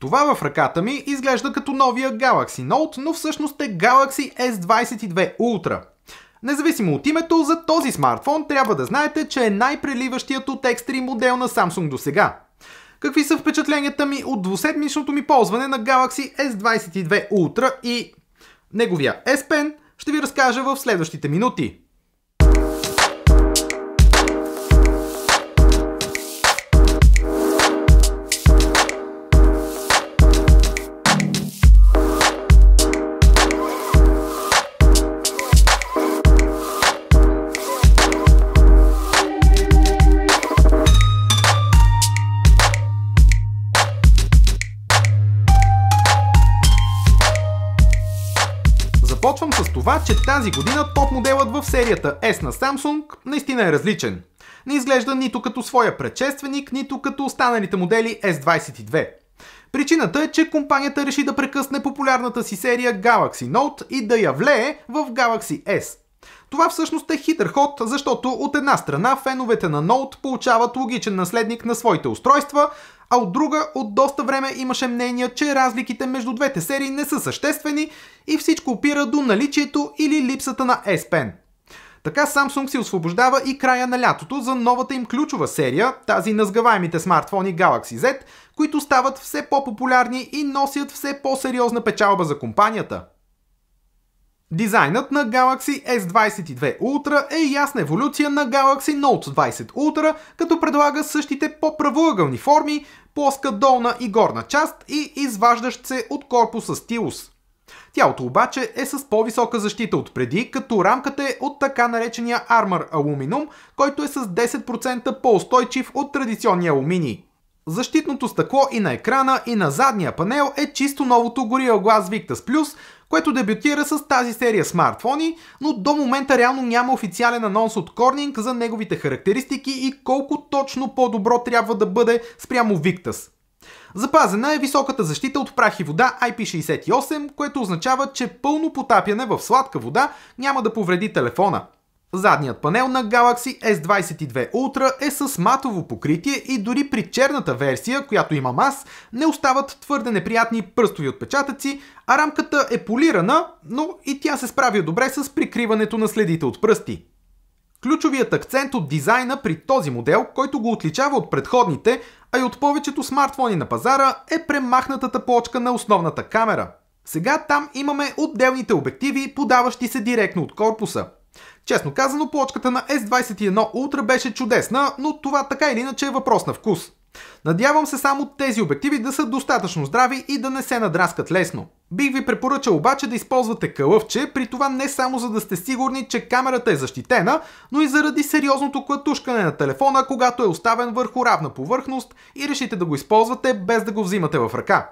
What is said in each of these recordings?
Това в ръката ми изглежда като новия Galaxy Note, но всъщност е Galaxy S22 Ultra. Независимо от името, за този смартфон трябва да знаете, че е най-преливащият от X3 модел на Samsung до сега. Какви са впечатленията ми от двуседмичното ми ползване на Galaxy S22 Ultra и неговия S Pen, ще ви разкажа в следващите минути. Тази година топ моделът в серията S на Samsung наистина е различен. Не изглежда нито като своя предшественик, нито като останалите модели S22. Причината е, че компанията реши да прекъсне популярната си серия Galaxy Note и да я влее в Galaxy S. Това всъщност е хитър ход, защото от една страна феновете на Note получават логичен наследник на своите устройства, а от друга от доста време имаше мнение, че разликите между двете серии не са съществени и всичко опира до наличието или липсата на S Pen. Така Samsung си освобождава и края на лятото за новата им ключова серия, тази на сгъваемите смартфони Galaxy Z, които стават все по-популярни и носят все по-сериозна печалба за компанията – Дизайнът на Galaxy S22 Ultra е ясна еволюция на Galaxy Note 20 Ultra, като предлага същите по-правоъгълни форми, плоска долна и горна част и изваждащ се от корпуса стилус. Тялото обаче е с по-висока защита от преди, като рамката е от така наречения Armor Aluminum, който е с 10% по-устойчив от традиционния алуминий. Защитното стъкло и на екрана и на задния панел е чисто новото Gorilla Glass Victus Plus, което дебютира с тази серия смартфони, но до момента реално няма официален анонс от Corning за неговите характеристики и колко точно по-добро трябва да бъде спрямо Victus. Запазена е високата защита от прах и вода IP68, което означава, че пълно потапяне в сладка вода няма да повреди телефона – Задният панел на Galaxy S22 Ultra е с матово покритие и дори при черната версия, която имам аз, не остават твърде неприятни пръстови отпечатъци, а рамката е полирана, но и тя се справя добре с прикриването на следите от пръсти. Ключовият акцент от дизайна при този модел, който го отличава от предходните, а и от повечето смартфони на пазара, е премахнатата плочка на основната камера. Сега там имаме отделните обективи, подаващи се директно от корпуса – Честно казано, плочката на S21 Ultra беше чудесна, но това така или иначе е въпрос на вкус. Надявам се само тези обективи да са достатъчно здрави и да не се надраскат лесно. Бих ви препоръчал обаче да използвате кълъвче, при това не само за да сте сигурни, че камерата е защитена, но и заради сериозното клатушкане на телефона, когато е оставен върху равна повърхност и решите да го използвате без да го взимате в ръка.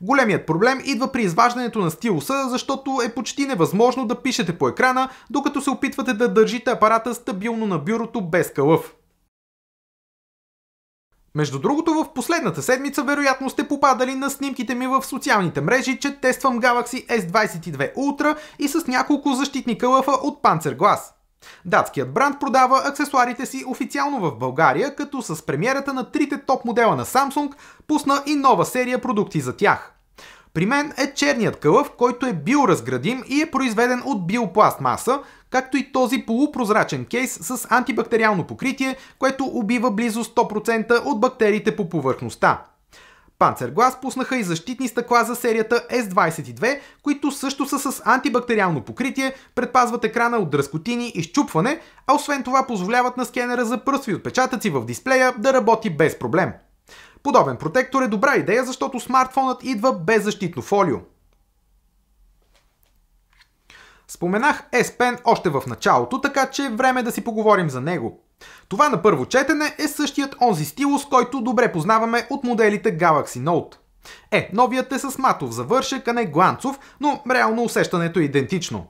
Големият проблем идва при изваждането на стилуса, защото е почти невъзможно да пишете по екрана, докато се опитвате да държите апарата стабилно на бюрото без кълъв. Между другото, в последната седмица вероятно сте попадали на снимките ми в социалните мрежи, че тествам Galaxy S22 Ultra и с няколко защитни кълъфа от Panzer Glass. Датският бранд продава аксесуарите си официално в България, като с премиерата на трите топ модела на Samsung пусна и нова серия продукти за тях. При мен е черният кълъв, който е бил разградим и е произведен от биопластмаса, както и този полупрозрачен кейс с антибактериално покритие, което убива близо 100% от бактериите по повърхността. Панцерглас пуснаха и защитни стъкла за серията S22, които също са с антибактериално покритие, предпазват екрана от дръскотини и щупване, а освен това позволяват на скенера за пръстви отпечатъци в дисплея да работи без проблем. Подобен протектор е добра идея, защото смартфонът идва без защитно фолио. Споменах S Pen още в началото, така че е време да си поговорим за него. Това на първо четене е същият онзи стилус, който добре познаваме от моделите Galaxy Note. Е, новият е с матов завършек, а не гланцов, но реално усещането е идентично.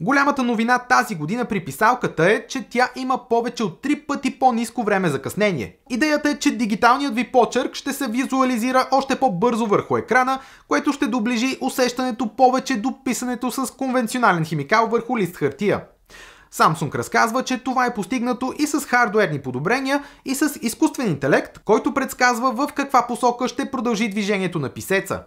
Голямата новина тази година при писалката е, че тя има повече от 3 пъти по-низко време закъснение. Идеята е, че дигиталният ви почерк ще се визуализира още по-бързо върху екрана, което ще доближи усещането повече до писането с конвенционален химикал върху лист хартия. Samsung разказва, че това е постигнато и с хардуерни подобрения, и с изкуствен интелект, който предсказва в каква посока ще продължи движението на писеца.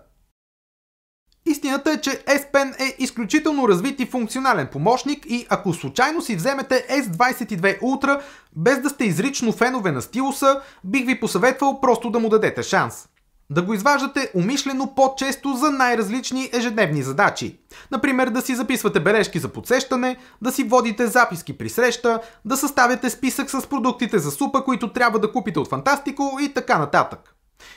Истината е, че S Pen е изключително развит и функционален помощник и ако случайно си вземете S22 Ultra, без да сте изрично фенове на стилуса, бих ви посъветвал просто да му дадете шанс. Да го изваждате умишлено по-често за най-различни ежедневни задачи. Например, да си записвате бележки за подсещане, да си водите записки при среща, да съставяте списък с продуктите за супа, които трябва да купите от Фантастико и така нататък.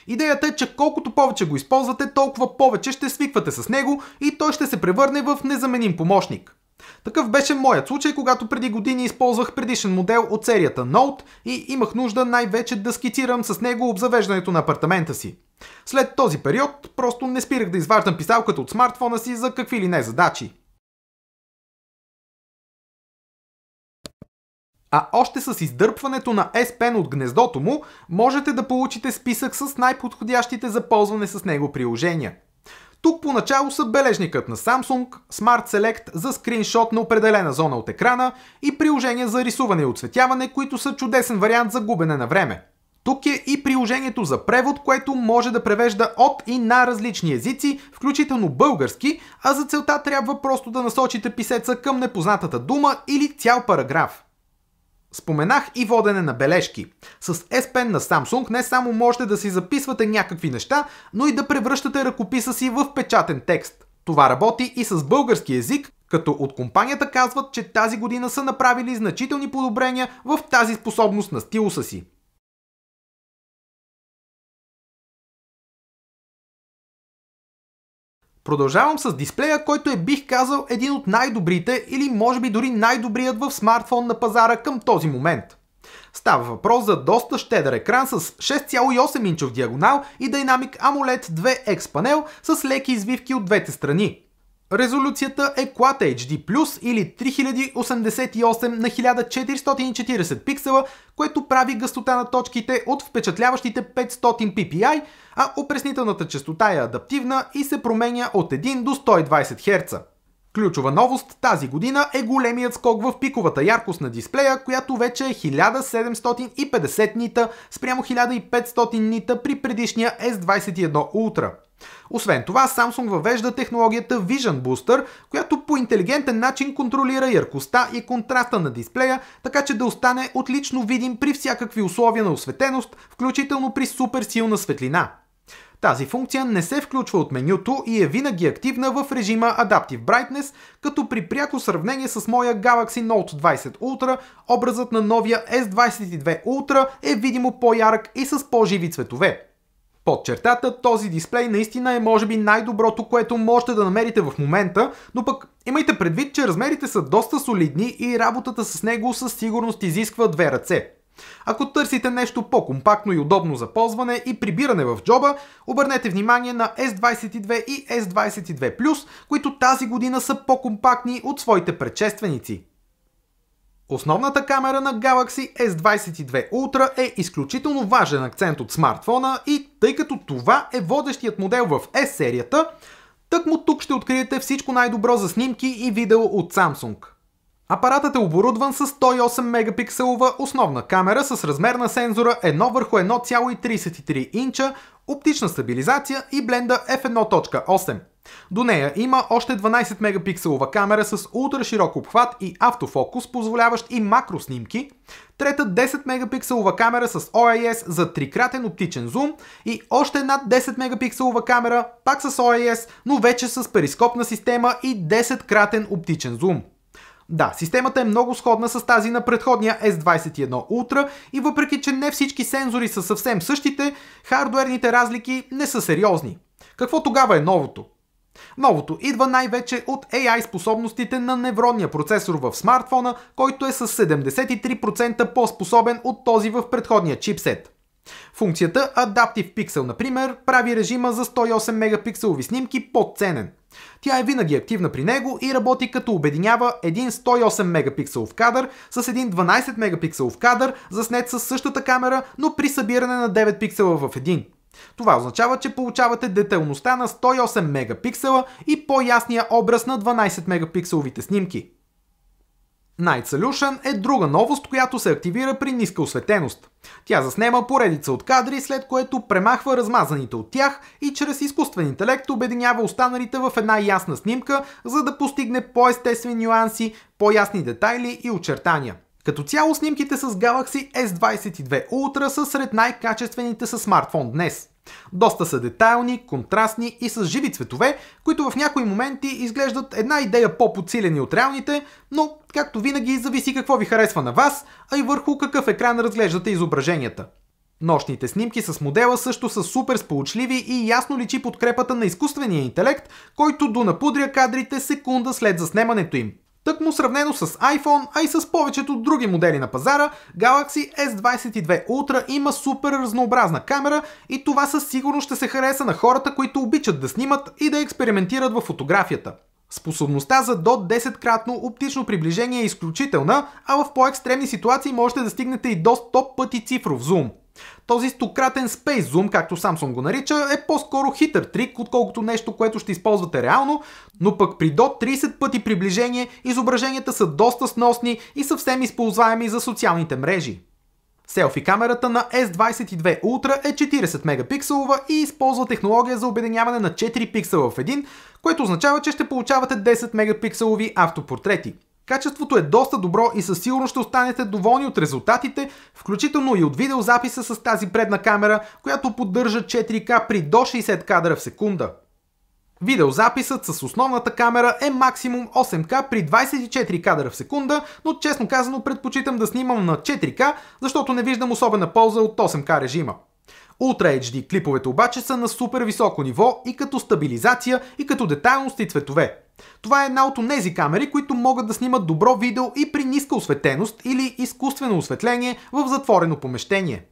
Идеята е, че колкото повече го използвате, толкова повече ще свиквате с него и той ще се превърне в незаменим помощник. Такъв беше моят случай, когато преди години използвах предишен модел от серията Note и имах нужда най-вече да скицирам с него обзавеждането на апартамента си. След този период просто не спирах да изваждам писалката от смартфона си за какви ли не задачи. А още с издърпването на S Pen от гнездото му, можете да получите списък с най-подходящите за ползване с него приложения. Тук поначало са бележникът на Samsung, Smart Select за скриншот на определена зона от екрана и приложение за рисуване и оцветяване, които са чудесен вариант за губене на време. Тук е и приложението за превод, което може да превежда от и на различни езици, включително български, а за целта трябва просто да насочите писеца към непознатата дума или цял параграф. Споменах и водене на бележки. С S Pen на Samsung не само можете да си записвате някакви неща, но и да превръщате ръкописа си в печатен текст. Това работи и с български язик, като от компанията казват, че тази година са направили значителни подобрения в тази способност на стилуса си. Продължавам с дисплея, който е бих казал един от най-добрите или може би дори най-добрият в смартфон на пазара към този момент. Става въпрос за доста щедър екран с 6,8 инчов диагонал и Dynamic AMOLED 2X панел с леки извивки от двете страни. Резолюцията е Quad HD+, или 3088 на 1440 пиксела, което прави гъстота на точките от впечатляващите 500 ppi, а опреснителната частота е адаптивна и се променя от 1 до 120 Hz. Ключова новост тази година е големият скок в пиковата яркост на дисплея, която вече е 1750 нита спрямо 1500 нита при предишния S21 Ultra. Освен това, Samsung въвежда технологията Vision Booster, която по интелигентен начин контролира яркостта и контраста на дисплея, така че да остане отлично видим при всякакви условия на осветеност, включително при супер силна светлина. Тази функция не се включва от менюто и е винаги активна в режима Adaptive Brightness, като при пряко сравнение с моя Galaxy Note 20 Ultra, образът на новия S22 Ultra е видимо по-ярък и с по-живи цветове. Под чертата този дисплей наистина е може би най-доброто, което можете да намерите в момента, но пък имайте предвид, че размерите са доста солидни и работата с него със сигурност изисква две ръце. Ако търсите нещо по-компактно и удобно за ползване и прибиране в джоба, обърнете внимание на S22 и S22+, които тази година са по-компактни от своите предшественици. Основната камера на Galaxy S22 Ultra е изключително важен акцент от смартфона и тъй като това е водещият модел в S-серията, тъкмо тук ще откриете всичко най-добро за снимки и видео от Samsung. Апаратът е оборудван с 108 мегапикселова основна камера с размер на сензора 1 върху 1,33 инча, оптична стабилизация и бленда f1.8. До нея има още 12 мегапикселова камера с ултраширок обхват и автофокус, позволяващ и макроснимки, трета 10 мегапикселова камера с OIS за трикратен оптичен зум и още една 10 мегапикселова камера, пак с OIS, но вече с перископна система и 10 кратен оптичен зум. Да, системата е много сходна с тази на предходния S21 Ultra и въпреки, че не всички сензори са съвсем същите, хардуерните разлики не са сериозни. Какво тогава е новото? Новото идва най-вече от AI способностите на невронния процесор в смартфона, който е с 73% по-способен от този в предходния чипсет. Функцията Adaptive Pixel, например, прави режима за 108 мегапикселови снимки по-ценен. Тя е винаги активна при него и работи като обединява един 108 мегапикселов кадър с един 12 мегапикселов кадър, заснет с същата камера, но при събиране на 9 пиксела в един. Това означава, че получавате детайлността на 108 мегапиксела и по-ясния образ на 12 мегапикселовите снимки. Night Solution е друга новост, която се активира при ниска осветеност. Тя заснема поредица от кадри, след което премахва размазаните от тях и чрез изкуствен интелект обединява останалите в една ясна снимка, за да постигне по-естествени нюанси, по-ясни детайли и очертания. Като цяло снимките с Galaxy S22 Ultra са сред най-качествените със смартфон днес. Доста са детайлни, контрастни и с живи цветове, които в някои моменти изглеждат една идея по-подсилени от реалните, но както винаги зависи какво ви харесва на вас, а и върху какъв екран разглеждате изображенията. Нощните снимки с модела също са супер сполучливи и ясно личи подкрепата на изкуствения интелект, който донапудря кадрите секунда след заснемането им му сравнено с iPhone, а и с повечето други модели на пазара, Galaxy S22 Ultra има супер разнообразна камера и това със сигурност ще се хареса на хората, които обичат да снимат и да експериментират в фотографията. Способността за до 10-кратно оптично приближение е изключителна, а в по-екстремни ситуации можете да стигнете и до 100 пъти цифров зум. Този стократен Space Zoom, както Samsung го нарича, е по-скоро хитър трик, отколкото нещо, което ще използвате реално, но пък при до 30 пъти приближение изображенията са доста сносни и съвсем използваеми за социалните мрежи. Селфи камерата на S22 Ultra е 40 мегапикселова и използва технология за обединяване на 4 пиксела в един, което означава, че ще получавате 10 мегапикселови автопортрети. Качеството е доста добро и със сигурност ще останете доволни от резултатите, включително и от видеозаписа с тази предна камера, която поддържа 4К при до 60 кадра в секунда. Видеозаписът с основната камера е максимум 8К при 24 кадра в секунда, но честно казано предпочитам да снимам на 4К, защото не виждам особена полза от 8К режима. Ultra HD клиповете обаче са на супер високо ниво и като стабилизация, и като детайлност и цветове. Това е една от тези камери, които могат да снимат добро видео и при ниска осветеност или изкуствено осветление в затворено помещение.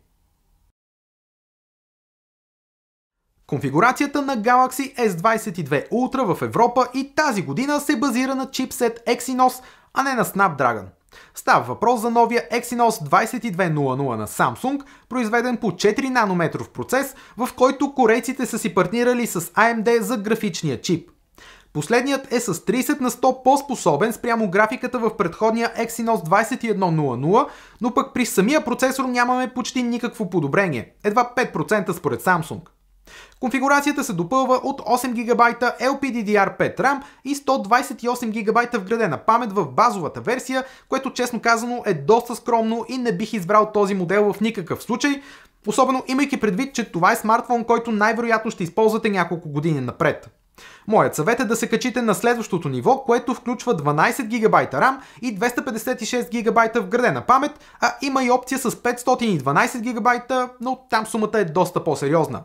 Конфигурацията на Galaxy S22 Ultra в Европа и тази година се базира на чипсет Exynos, а не на Snapdragon. Става въпрос за новия Exynos 2200 на Samsung, произведен по 4 нанометров процес, в който корейците са си партнирали с AMD за графичния чип. Последният е с 30 на 100 по-способен спрямо графиката в предходния Exynos 2100, но пък при самия процесор нямаме почти никакво подобрение, едва 5% според Samsung. Конфигурацията се допълва от 8 ГБ LPDDR5 RAM и 128 ГБ вградена памет в базовата версия, което честно казано е доста скромно и не бих избрал този модел в никакъв случай, особено имайки предвид, че това е смартфон, който най-вероятно ще използвате няколко години напред. Моят съвет е да се качите на следващото ниво, което включва 12 ГБ RAM и 256 в вградена памет, а има и опция с 512 ГБ, но там сумата е доста по-сериозна.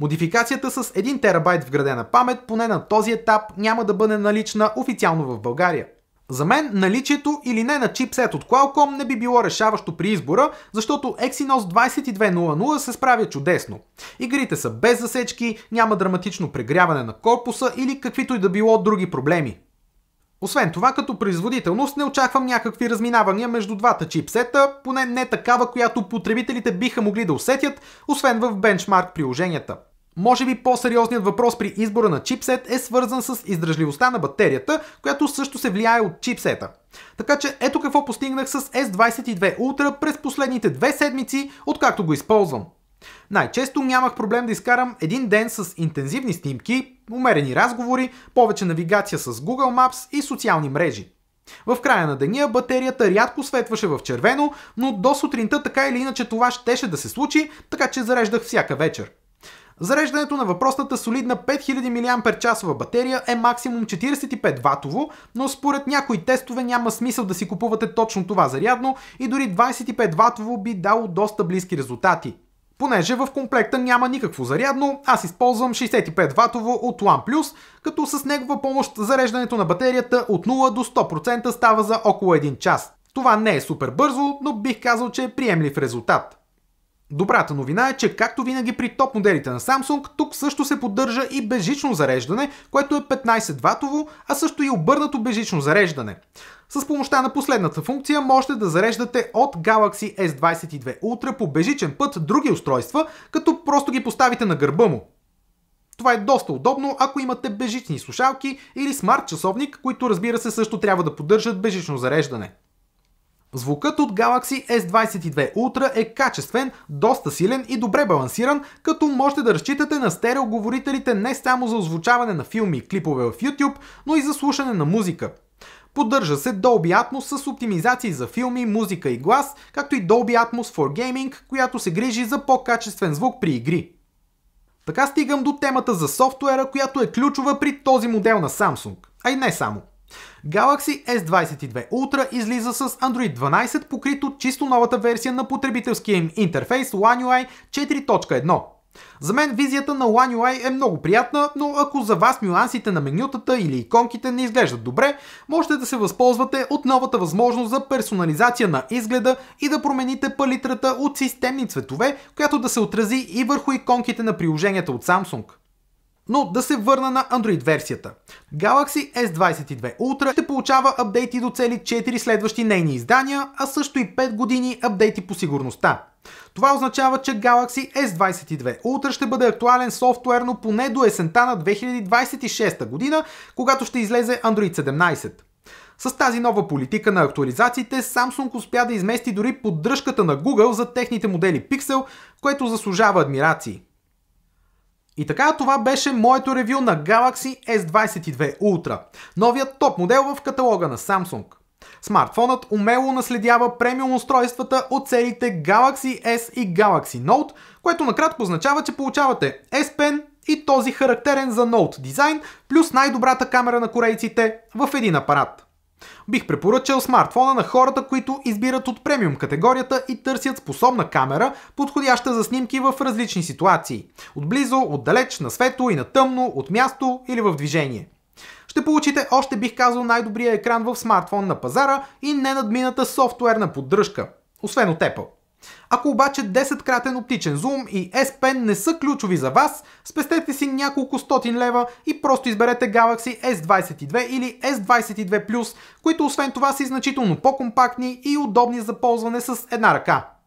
Модификацията с 1 терабайт вградена памет поне на този етап няма да бъде налична официално в България. За мен наличието или не на чипсет от Qualcomm не би било решаващо при избора, защото Exynos 2200 се справя чудесно. Игрите са без засечки, няма драматично прегряване на корпуса или каквито и да било други проблеми. Освен това, като производителност не очаквам някакви разминавания между двата чипсета, поне не такава, която потребителите биха могли да усетят, освен в бенчмарк приложенията. Може би по-сериозният въпрос при избора на чипсет е свързан с издръжливостта на батерията, която също се влияе от чипсета. Така че ето какво постигнах с S22 Ultra през последните две седмици, откакто го използвам. Най-често нямах проблем да изкарам един ден с интензивни снимки, умерени разговори, повече навигация с Google Maps и социални мрежи. В края на деня батерията рядко светваше в червено, но до сутринта така или иначе това щеше да се случи, така че зареждах всяка вечер. Зареждането на въпросната солидна 5000 мАч батерия е максимум 45 ватово, но според някои тестове няма смисъл да си купувате точно това зарядно и дори 25 ватово би дало доста близки резултати. Понеже в комплекта няма никакво зарядно, аз използвам 65 ватово от OnePlus, като с негова помощ зареждането на батерията от 0 до 100% става за около 1 час. Това не е супер бързо, но бих казал, че е приемлив резултат. Добрата новина е, че както винаги при топ моделите на Samsung, тук също се поддържа и безжично зареждане, което е 15 ватово, а също и обърнато безжично зареждане. С помощта на последната функция можете да зареждате от Galaxy S22 Ultra по бежичен път други устройства, като просто ги поставите на гърба му. Това е доста удобно, ако имате бежични слушалки или смарт часовник, които разбира се също трябва да поддържат бежично зареждане. Звукът от Galaxy S22 Ultra е качествен, доста силен и добре балансиран, като можете да разчитате на стереоговорителите не само за озвучаване на филми и клипове в YouTube, но и за слушане на музика. Поддържа се Dolby Atmos с оптимизации за филми, музика и глас, както и Dolby Atmos for Gaming, която се грижи за по-качествен звук при игри. Така стигам до темата за софтуера, която е ключова при този модел на Samsung, а и не само. Galaxy S22 Ultra излиза с Android 12, покрит от чисто новата версия на потребителския им интерфейс One UI 4.1. За мен визията на One UI е много приятна, но ако за вас нюансите на менютата или иконките не изглеждат добре, можете да се възползвате от новата възможност за персонализация на изгледа и да промените палитрата от системни цветове, която да се отрази и върху иконките на приложенията от Samsung. Но да се върна на Android версията. Galaxy S22 Ultra ще получава апдейти до цели 4 следващи нейни издания, а също и 5 години апдейти по сигурността. Това означава, че Galaxy S22 Ultra ще бъде актуален софтуерно поне до есента на 2026 година, когато ще излезе Android 17. С тази нова политика на актуализациите Samsung успя да измести дори поддръжката на Google за техните модели Pixel, което заслужава адмирации. И така това беше моето ревю на Galaxy S22 Ultra, новият топ модел в каталога на Samsung. Смартфонът умело наследява премиум устройствата от сериите Galaxy S и Galaxy Note, което накратко означава, че получавате S Pen и този характерен за Note дизайн, плюс най-добрата камера на корейците в един апарат. Бих препоръчал смартфона на хората, които избират от премиум категорията и търсят способна камера, подходяща за снимки в различни ситуации. Отблизо, отдалеч, на светло и на тъмно, от място или в движение. Ще получите още бих казал най-добрия екран в смартфон на пазара и ненадмината софтуерна поддръжка, освен от Apple. Ако обаче 10-кратен оптичен зум и S Pen не са ключови за вас, спестете си няколко стотин лева и просто изберете Galaxy S22 или S22+, които освен това са значително по-компактни и удобни за ползване с една ръка.